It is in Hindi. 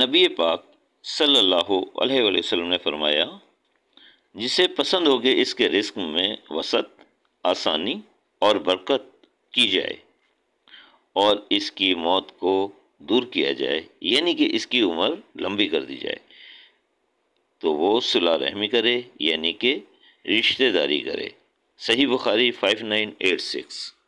नबी पाक सल्लल्लाहु अलैहि वसल्लम ने फरमाया जिसे पसंद हो कि इसके रिस्क में वसत आसानी और बरकत की जाए और इसकी मौत को दूर किया जाए यानी कि इसकी उम्र लंबी कर दी जाए तो वो सुला रहमी करे यानी कि रिश्तेदारी करे सही बुखारी फाइव नाइन एट सिक्स